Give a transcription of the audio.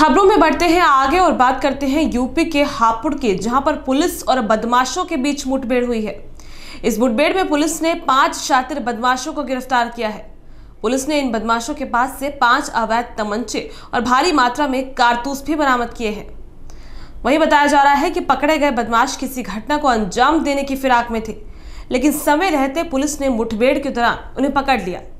खबरों में बढ़ते हैं आगे और बात करते हैं यूपी के हापुड़ के जहां पर पुलिस और बदमाशों के बीच मुठभेड़ हुई है इस मुठभेड़ में पुलिस ने पांच शातिर बदमाशों को गिरफ्तार किया है पुलिस ने इन बदमाशों के पास से पांच अवैध तमंचे और भारी मात्रा में कारतूस भी बरामद किए हैं वहीं बताया जा रहा है कि पकड़े गए बदमाश किसी घटना को अंजाम देने की फिराक में थे लेकिन समय रहते पुलिस ने मुठभेड़ के दौरान उन्हें पकड़ लिया